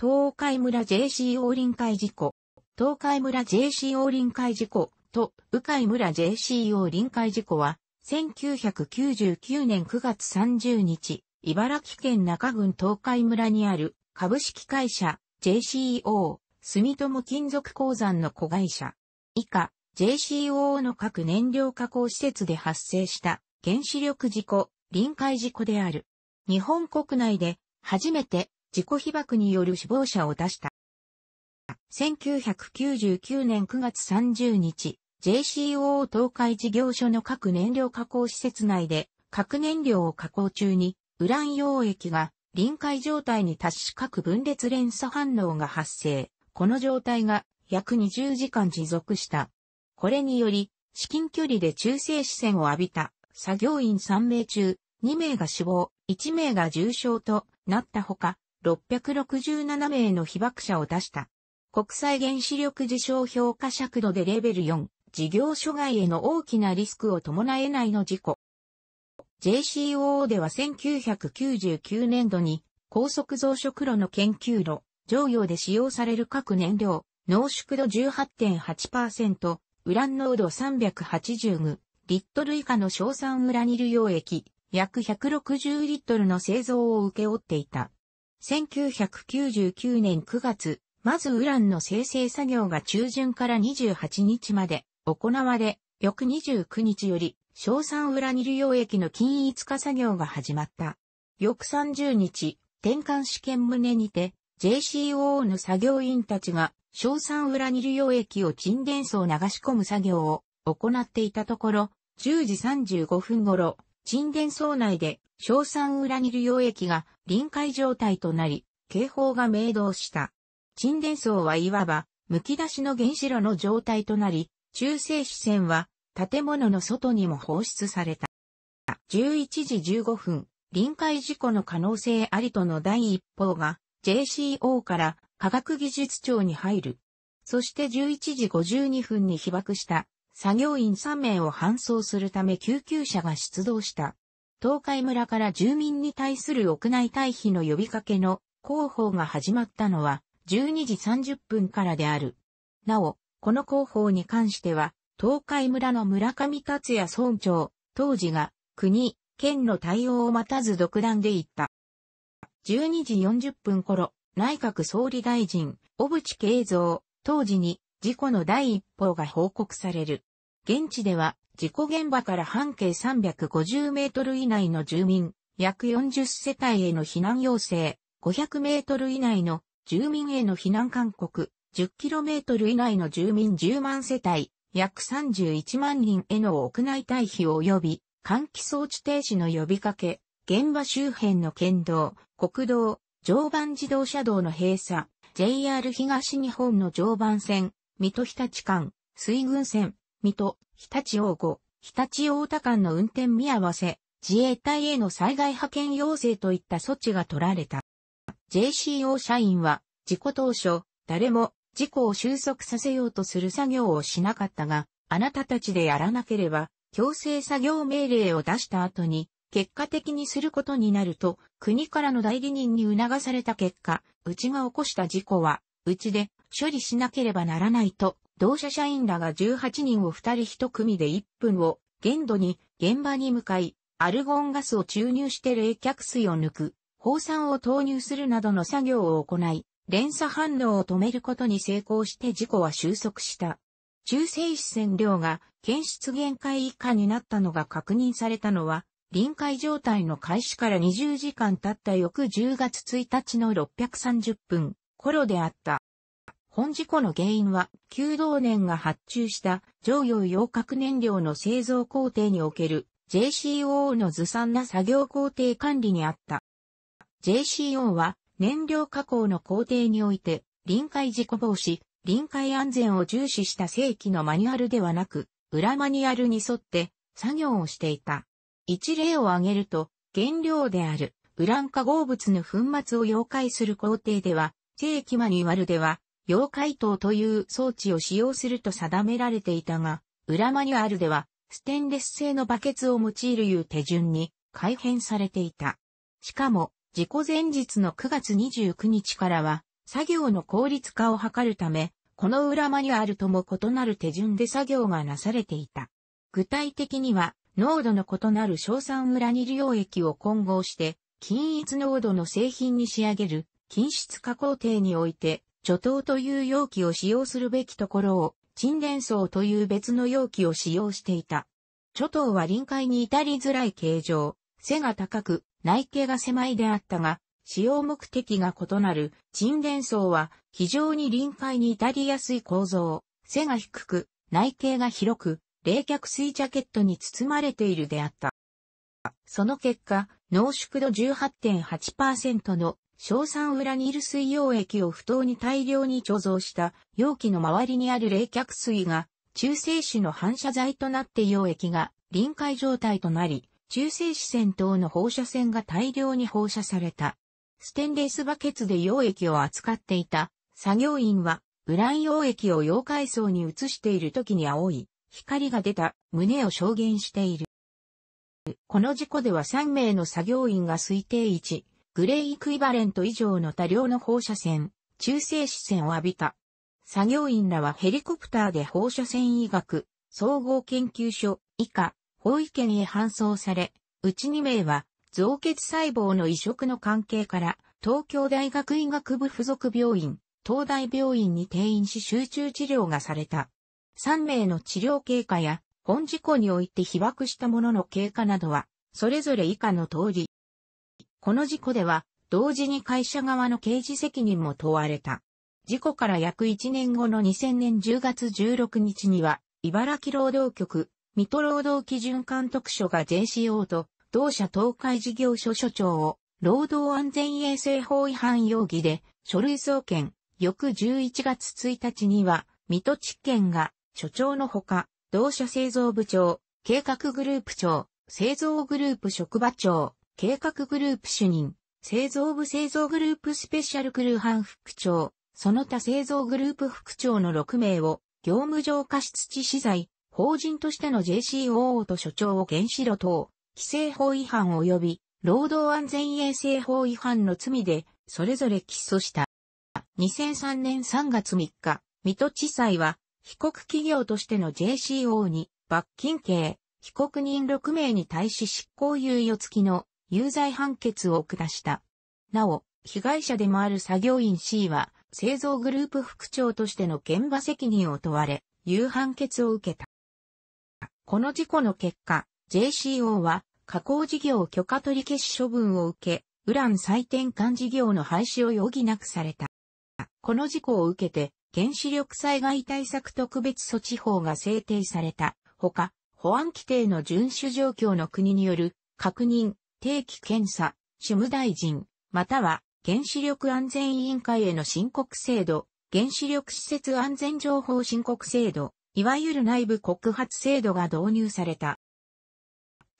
東海村 JC o 臨海事故、東海村 JC o 臨海事故と、鵜海村 JC o 臨海事故は、1999年9月30日、茨城県中郡東海村にある株式会社 JCO 住友金属鉱山の子会社。以下、JCO の各燃料加工施設で発生した原子力事故、臨海事故である。日本国内で初めて自己被爆による死亡者を出した。1999年9月30日、JCO 東海事業所の各燃料加工施設内で、核燃料を加工中に、ウラン溶液が臨界状態に達し核分裂連鎖反応が発生。この状態が約20時間持続した。これにより、至近距離で中性視線を浴びた作業員3名中、2名が死亡、1名が重傷となったほか、667名の被爆者を出した。国際原子力事象評価尺度でレベル4、事業所外への大きなリスクを伴えないの事故。JCOO では1999年度に高速増殖炉の研究炉、常用で使用される各燃料、濃縮度18.8%、ウラン濃度380グ、リットル以下の硝酸ウラニル溶液、約160リットルの製造を請け負っていた。1999年9月、まずウランの生成作業が中旬から28日まで行われ、翌29日より、硝酸ウラニル溶液の均一化作業が始まった。翌30日、転換試験棟にて、JCOO の作業員たちが、硝酸ウラニル溶液を沈殿層流し込む作業を行っていたところ、10時35分頃、沈殿層内で、硝酸ウラニル溶液が臨界状態となり、警報が明動した。沈殿層はいわば、剥き出しの原子炉の状態となり、中性子線は建物の外にも放出された。11時15分、臨界事故の可能性ありとの第一報が JCO から科学技術庁に入る。そして11時52分に被爆した作業員3名を搬送するため救急車が出動した。東海村から住民に対する屋内退避の呼びかけの広報が始まったのは12時30分からである。なお、この広報に関しては、東海村の村上達也村長、当時が国、県の対応を待たず独断で言った。12時40分頃、内閣総理大臣、小渕恵三、当時に事故の第一報が報告される。現地では事故現場から半径350メートル以内の住民、約40世帯への避難要請、500メートル以内の住民への避難勧告、10キロメートル以内の住民10万世帯、約31万人への屋内退避及び、換気装置停止の呼びかけ、現場周辺の県道、国道、常磐自動車道の閉鎖、JR 東日本の常磐線、水戸日立間、水軍線、水戸、日立大後、日立大田間の運転見合わせ、自衛隊への災害派遣要請といった措置が取られた。JCO 社員は、事故当初、誰も事故を収束させようとする作業をしなかったが、あなたたちでやらなければ、強制作業命令を出した後に、結果的にすることになると、国からの代理人に促された結果、うちが起こした事故は、うちで処理しなければならないと同社社員らが18人を2人1組で1分を限度に現場に向かい、アルゴンガスを注入して冷却水を抜く、放酸を投入するなどの作業を行い、連鎖反応を止めることに成功して事故は収束した。中性子線量が検出限界以下になったのが確認されたのは、臨界状態の開始から20時間経った翌10月1日の630分頃であった。本事故の原因は、旧同年が発注した常用洋核燃料の製造工程における JCO のずさんな作業工程管理にあった。JCO は燃料加工の工程において、臨界事故防止、臨界安全を重視した正規のマニュアルではなく、裏マニュアルに沿って作業をしていた。一例を挙げると、原料であるウラン化合物の粉末を溶解する工程では、正規マニュアルでは、溶解灯という装置を使用すると定められていたが、裏マニュアルでは、ステンレス製のバケツを用いるいう手順に改変されていた。しかも、事故前日の9月29日からは、作業の効率化を図るため、この裏マニュアルとも異なる手順で作業がなされていた。具体的には、濃度の異なる硝酸ウラニル溶液を混合して、均一濃度の製品に仕上げる、均質化工程において、貯糖という容器を使用するべきところを、沈殿層という別の容器を使用していた。貯糖は臨界に至りづらい形状、背が高く、内径が狭いであったが、使用目的が異なる沈殿層は非常に臨界に至りやすい構造、背が低く、内径が広く、冷却水ジャケットに包まれているであった。その結果、濃縮度18.8%の硝酸ウラニル水溶液を不当に大量に貯蔵した容器の周りにある冷却水が中性子の反射材となって溶液が臨界状態となり、中性子線等の放射線が大量に放射された。ステンレスバケツで溶液を扱っていた作業員はウラン溶液を溶解層に移している時に青い光が出た胸を証言している。この事故では3名の作業員が推定位置、グレイイクイバレント以上の多量の放射線、中性子線を浴びた。作業員らはヘリコプターで放射線医学、総合研究所、以下、法医圏へ搬送され、うち2名は、造血細胞の移植の関係から、東京大学医学部附属病院、東大病院に転院し集中治療がされた。3名の治療経過や、本事故において被爆したものの経過などは、それぞれ以下の通り、この事故では、同時に会社側の刑事責任も問われた。事故から約1年後の2000年10月16日には、茨城労働局、水戸労働基準監督署が JCO と、同社東海事業所所長を、労働安全衛生法違反容疑で、書類送検、翌11月1日には、水戸地検が、所長のほか、同社製造部長、計画グループ長、製造グループ職場長、計画グループ主任、製造部製造グループスペシャルクルーハン副長、その他製造グループ副長の6名を、業務上過失致死罪、法人としての JCOO と所長を原子炉等、規制法違反及び、労働安全衛生法違反の罪で、それぞれ起訴した。2003年3月3日、水戸地裁は、被告企業としての JCO に、罰金刑、被告人6名に対し執行猶予付きの有罪判決を下した。なお、被害者でもある作業員 C は、製造グループ副長としての現場責任を問われ、有判決を受けた。この事故の結果、JCO は、加工事業許可取り消し処分を受け、ウラン再転換事業の廃止を余儀なくされた。この事故を受けて、原子力災害対策特別措置法が制定された。ほか、保安規定の遵守状況の国による確認、定期検査、主務大臣、または原子力安全委員会への申告制度、原子力施設安全情報申告制度、いわゆる内部告発制度が導入された。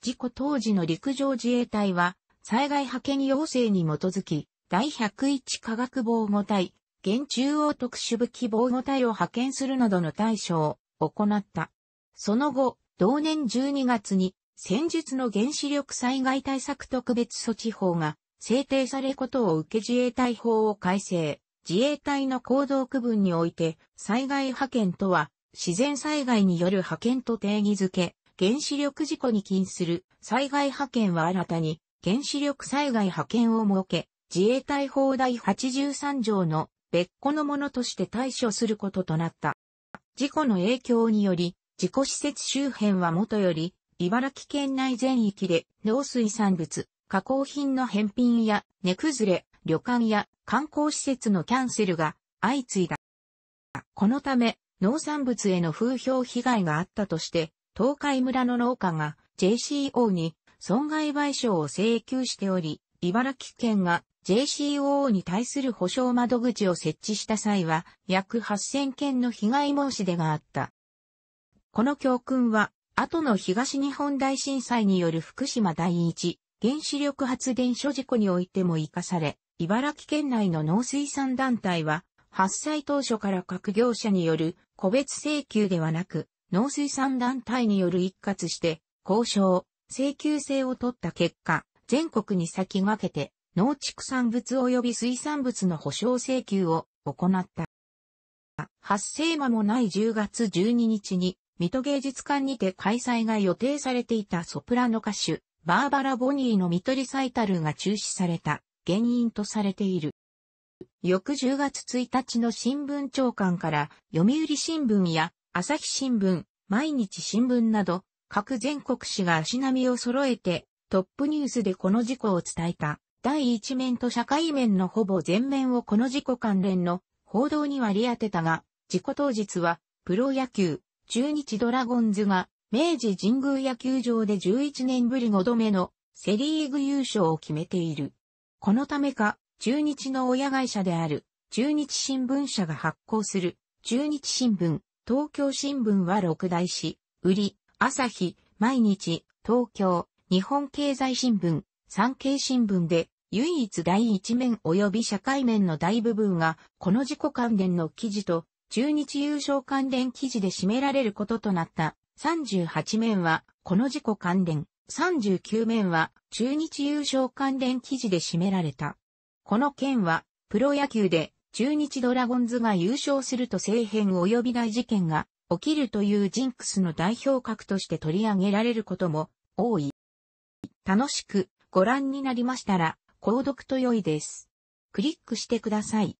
事故当時の陸上自衛隊は、災害派遣要請に基づき、第101科学防護隊、現中央特殊武器防護隊を派遣するなどの対処を行った。その後、同年12月に戦術の原子力災害対策特別措置法が制定されことを受け自衛隊法を改正。自衛隊の行動区分において、災害派遣とは、自然災害による派遣と定義づけ、原子力事故に禁する災害派遣は新たに、原子力災害派遣を設け、自衛隊法第83条の別個のものとして対処することとなった。事故の影響により、事故施設周辺はもとより、茨城県内全域で農水産物、加工品の返品や値崩れ、旅館や観光施設のキャンセルが相次いだ。このため、農産物への風評被害があったとして、東海村の農家が JCO に損害賠償を請求しており、茨城県が JCO に対する保証窓口を設置した際は、約8000件の被害申し出があった。この教訓は、後の東日本大震災による福島第一原子力発電所事故においても活かされ、茨城県内の農水産団体は、発災当初から各業者による個別請求ではなく、農水産団体による一括して、交渉、請求制を取った結果、全国に先駆けて、農畜産物及び水産物の保障請求を行った。発生間もない10月12日に、水戸芸術館にて開催が予定されていたソプラノ歌手、バーバラ・ボニーの水戸リサイタルが中止された原因とされている。翌10月1日の新聞長官から読売新聞や朝日新聞、毎日新聞など各全国紙が足並みを揃えてトップニュースでこの事故を伝えた。第一面と社会面のほぼ全面をこの事故関連の報道に割り当てたが、事故当日はプロ野球、中日ドラゴンズが明治神宮野球場で11年ぶり5度目のセリーグ優勝を決めている。このためか、中日の親会社である中日新聞社が発行する中日新聞、東京新聞は六大紙、売り、朝日、毎日、東京、日本経済新聞、産経新聞で唯一第一面及び社会面の大部分がこの自己関連の記事と中日優勝関連記事で占められることとなった38面はこの事故関連、39面は中日優勝関連記事で占められた。この件はプロ野球で中日ドラゴンズが優勝すると政変及び大事件が起きるというジンクスの代表格として取り上げられることも多い。楽しくご覧になりましたら、購読と良いです。クリックしてください。